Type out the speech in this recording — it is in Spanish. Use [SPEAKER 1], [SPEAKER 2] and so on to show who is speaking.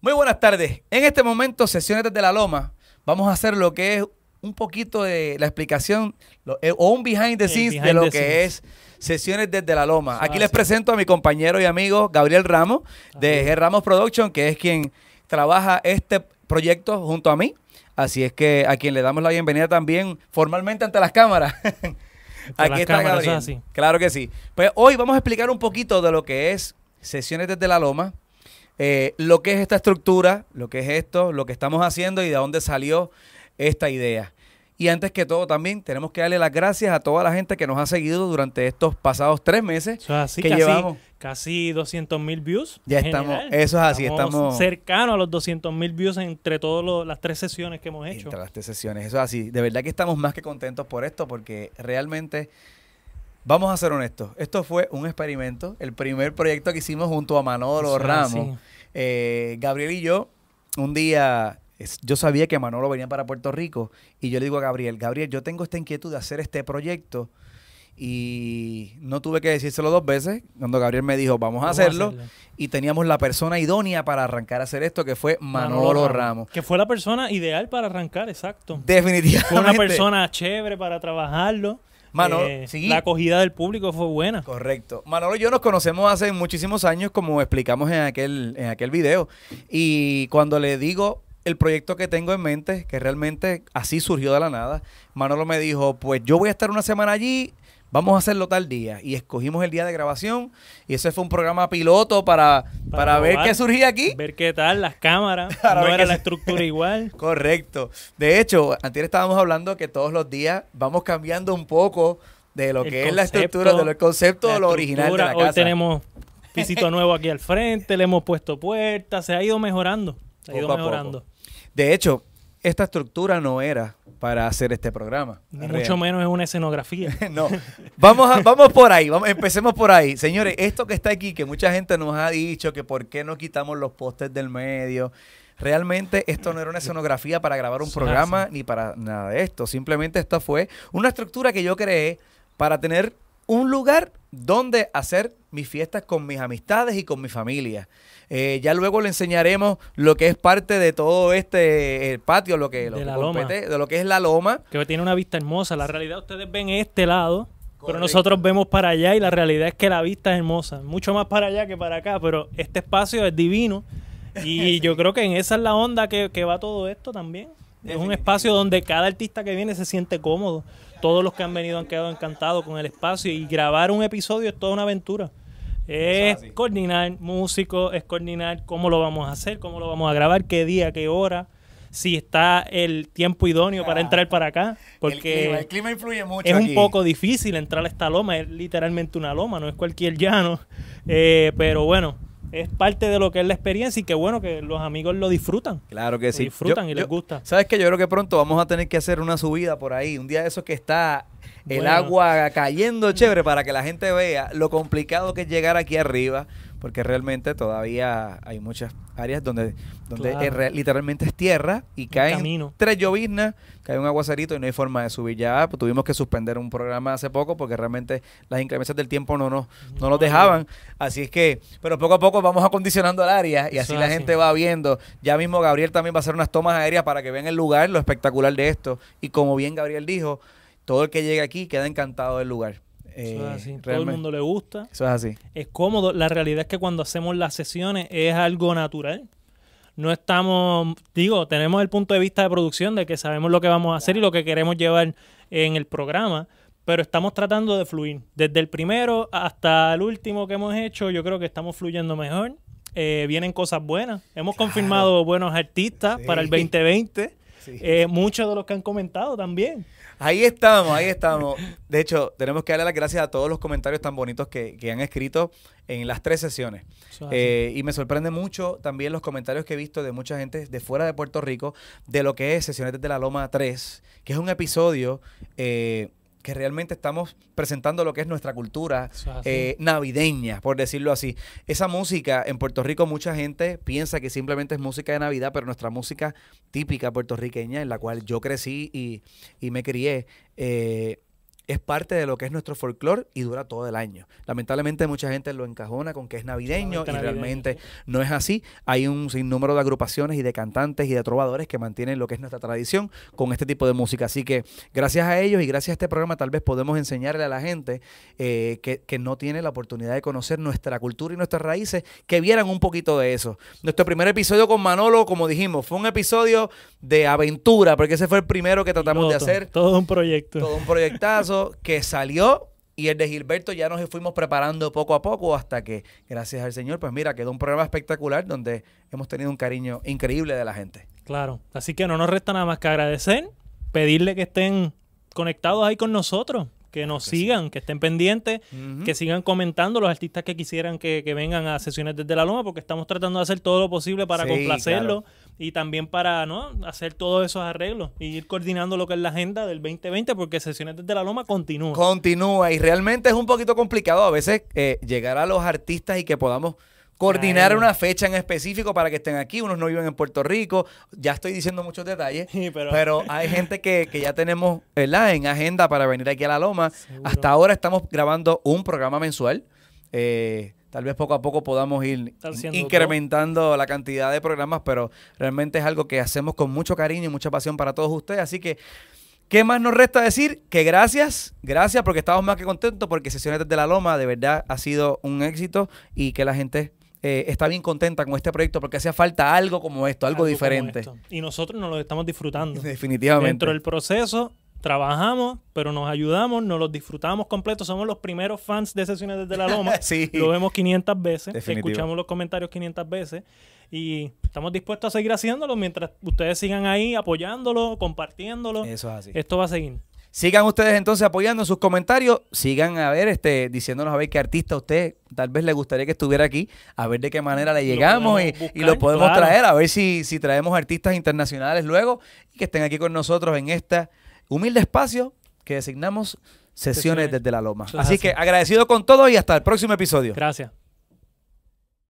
[SPEAKER 1] Muy buenas tardes. En este momento, Sesiones desde la Loma, vamos a hacer lo que es un poquito de la explicación eh, o un behind the scenes de lo que es Sesiones desde la Loma. Aquí les presento a mi compañero y amigo Gabriel Ramos de Ramos Production, que es quien trabaja este proyecto junto a mí. Así es que a quien le damos la bienvenida también formalmente ante las cámaras. Aquí está Gabriel. Claro que sí. Pues hoy vamos a explicar un poquito de lo que es Sesiones desde la Loma, eh, lo que es esta estructura, lo que es esto, lo que estamos haciendo y de dónde salió esta idea. Y antes que todo, también tenemos que darle las gracias a toda la gente que nos ha seguido durante estos pasados tres
[SPEAKER 2] meses. Eso es así, que llevamos. Casi 200 mil views. Ya estamos, eso es así, estamos, estamos cercanos a los 200 mil views entre todas las tres sesiones que hemos hecho.
[SPEAKER 1] Entre las tres sesiones, eso es así. De verdad que estamos más que contentos por esto porque realmente Vamos a ser honestos. Esto fue un experimento. El primer proyecto que hicimos junto a Manolo Ramos. Eh, Gabriel y yo, un día, yo sabía que Manolo venía para Puerto Rico. Y yo le digo a Gabriel, Gabriel, yo tengo esta inquietud de hacer este proyecto. Y no tuve que decírselo dos veces. Cuando Gabriel me dijo, vamos, a, hacerlo, Y teníamos la persona idónea para arrancar a
[SPEAKER 2] hacer esto, que fue Manolo, Ramos. Que fue la persona ideal para arrancar, exacto. Definitivamente. Fue una persona chévere para trabajarlo. Manolo, eh, La acogida del público fue buena. Correcto.
[SPEAKER 1] Manolo y yo nos conocemos hace muchísimos años, como explicamos en aquel, en aquel video. Y cuando le digo el proyecto que tengo en mente, que realmente así surgió de la nada, Manolo me dijo, pues yo voy a estar una semana allí, vamos a hacerlo tal día. Y escogimos el día de grabación y ese fue un programa piloto para, para, ver qué surgía aquí. Ver qué tal,
[SPEAKER 2] las cámaras, para no era
[SPEAKER 1] la estructura igual. Correcto. De hecho, antes estábamos hablando que todos los días vamos cambiando un poco de lo que es la estructura, de lo, concepto, de lo original de la casa. Hoy tenemos
[SPEAKER 2] pisito nuevo aquí al frente, le hemos puesto puertas, se ha ido mejorando. Se ha ido mejorando. De hecho, esta estructura no era para hacer este
[SPEAKER 1] programa. Ni mucho menos
[SPEAKER 2] es una escenografía. no, vamos, a, vamos por ahí,
[SPEAKER 1] vamos, empecemos por ahí. Señores, esto que está aquí, que mucha gente nos ha dicho que por qué no quitamos los postes del medio. Realmente esto no era una escenografía para grabar un programa ah, ni para nada de esto. Simplemente esta fue una estructura que yo creé para tener un lugar dónde hacer mis fiestas con mis amistades y con mi familia. Eh, ya luego le enseñaremos
[SPEAKER 2] lo que es parte de todo este eh, patio, lo que, de, lo que es la loma. Que tiene una vista hermosa. La realidad ustedes ven este lado, pero nosotros vemos para allá y la realidad es que la vista es hermosa. Mucho más para allá que para acá, pero este espacio es divino. Y yo creo que en esa es la onda que, que va todo esto también. Es un espacio donde cada artista que viene se siente cómodo. Todos los que han venido han quedado encantados con el espacio y grabar un episodio es toda una aventura. Es coordinar músicos, es coordinar cómo lo vamos a hacer, cómo lo vamos a grabar, qué día, qué hora, si está el tiempo idóneo para ah. entrar para acá. Porque el clima,
[SPEAKER 1] influye mucho. Es un poco
[SPEAKER 2] difícil entrar a esta loma, es literalmente una loma, no es cualquier llano. Eh, pero bueno, es parte de lo que es la experiencia y que bueno que los amigos lo disfrutan.
[SPEAKER 1] Claro que lo sí. disfrutan y les
[SPEAKER 2] gusta. Sabes que yo creo que pronto vamos a tener que hacer una subida
[SPEAKER 1] por ahí, un día de esos que está el agua cayendo chévere para que la gente vea lo complicado que es llegar aquí arriba, porque realmente todavía hay muchas áreas donde, donde literalmente es tierra y caen tres lloviznas, cae un aguacerito y no hay forma de subir ya. Pues tuvimos que suspender un programa hace poco porque realmente las inclemencias del tiempo no nos, no, dejaban. Así es que, pero poco a poco vamos acondicionando el área y así la gente va viendo. Ya mismo Gabriel también va a hacer unas tomas aéreas para que vean el lugar, lo espectacular de esto. Y como bien
[SPEAKER 2] Gabriel dijo, todo el que llega aquí queda encantado del lugar es eh, Todo el mundo le gusta. es así. Es cómodo. La realidad es que cuando hacemos las sesiones es algo natural. No estamos, digo, tenemos el punto de vista de producción de que sabemos lo que vamos a hacer y lo que queremos llevar en el programa, pero estamos tratando de fluir. Desde el primero hasta el último que hemos hecho, yo creo que estamos fluyendo mejor. Eh, vienen cosas buenas. Hemos confirmado buenos artistas para el 2020. Eh, muchos de los que han comentado también.
[SPEAKER 1] Ahí estamos, ahí estamos. De hecho, tenemos que darle las gracias a todos los comentarios tan bonitos que, han escrito en las tres sesiones. Eh, y me sorprende mucho también los comentarios que he visto de mucha gente de fuera de Puerto Rico de lo que es Sesiones de la Loma 3, que es un episodio eh, que realmente estamos presentando lo que es nuestra cultura eh, navideña, por decirlo así. Esa música en Puerto Rico mucha gente piensa que simplemente es música de Navidad, pero nuestra música típica puertorriqueña en la cual yo crecí y, me crié. Eh, es parte de lo que es nuestro folclore y dura todo el año. Lamentablemente mucha gente lo encajona con que es navideño y realmente no es así. Hay un sinnúmero de agrupaciones y de cantantes y de trovadores que mantienen lo que es nuestra tradición con este tipo de música. Así que gracias a ellos y gracias a este programa tal vez podemos enseñarle a la gente eh, que, no tiene la oportunidad de conocer nuestra cultura y nuestras raíces, que vieran un poquito de eso. Nuestro primer episodio con Manolo, como dijimos, fue un episodio de aventura, porque ese fue el primero que tratamos de hacer.
[SPEAKER 2] Todo un proyecto. Todo
[SPEAKER 1] un proyectazo que salió y el de Gilberto ya nos fuimos preparando poco a poco hasta que, gracias al Señor, pues mira, quedó un programa espectacular donde hemos tenido un
[SPEAKER 2] cariño increíble de la gente. Claro, así que no nos resta nada más que agradecer, pedirle que estén conectados ahí con nosotros que nos sigan, que estén pendientes, que sigan comentando los artistas que quisieran que, vengan a sesiones desde la loma, porque estamos tratando de hacer todo lo posible para complacerlos y también para ¿no? hacer todos esos arreglos y ir coordinando lo que es la agenda del 2020, porque sesiones desde la loma continúa.
[SPEAKER 1] Continúa y realmente es un poquito complicado a veces eh, llegar a los artistas y que podamos coordinar una fecha en específico para que estén aquí. Unos no viven en Puerto Rico. Ya estoy diciendo muchos detalles, pero... hay gente que, ya tenemos en agenda para venir aquí a La Loma. Hasta ahora estamos grabando un programa mensual. Eh, tal vez poco a poco podamos ir incrementando la cantidad de programas, pero realmente es algo que hacemos con mucho cariño y mucha pasión para todos ustedes. Así que, ¿qué más nos resta decir? Que gracias, gracias porque estamos más que contentos porque Sesiones desde la Loma de verdad ha sido un éxito y que la gente eh, está bien contenta con este proyecto porque hacía falta algo como esto, algo, diferente.
[SPEAKER 2] Y nosotros nos lo estamos disfrutando. Definitivamente. Dentro del proceso trabajamos, pero nos ayudamos, nos lo disfrutamos completo Somos los primeros fans de Sesiones desde la Loma. sí. Lo vemos 500 veces, escuchamos los comentarios 500 veces y estamos dispuestos a seguir haciéndolo mientras ustedes sigan ahí apoyándolo, compartiéndolo. Eso es así. Esto va a seguir.
[SPEAKER 1] Sigan ustedes entonces apoyando sus comentarios. Sigan a ver, este, diciéndonos a ver qué artista usted tal vez le gustaría que estuviera aquí, a ver de qué manera le llegamos y, lo podemos traer, a ver si, si traemos artistas internacionales luego y que estén aquí con nosotros en este humilde espacio que designamos sesiones, desde la loma. así que agradecido con todo y hasta el próximo episodio. Gracias.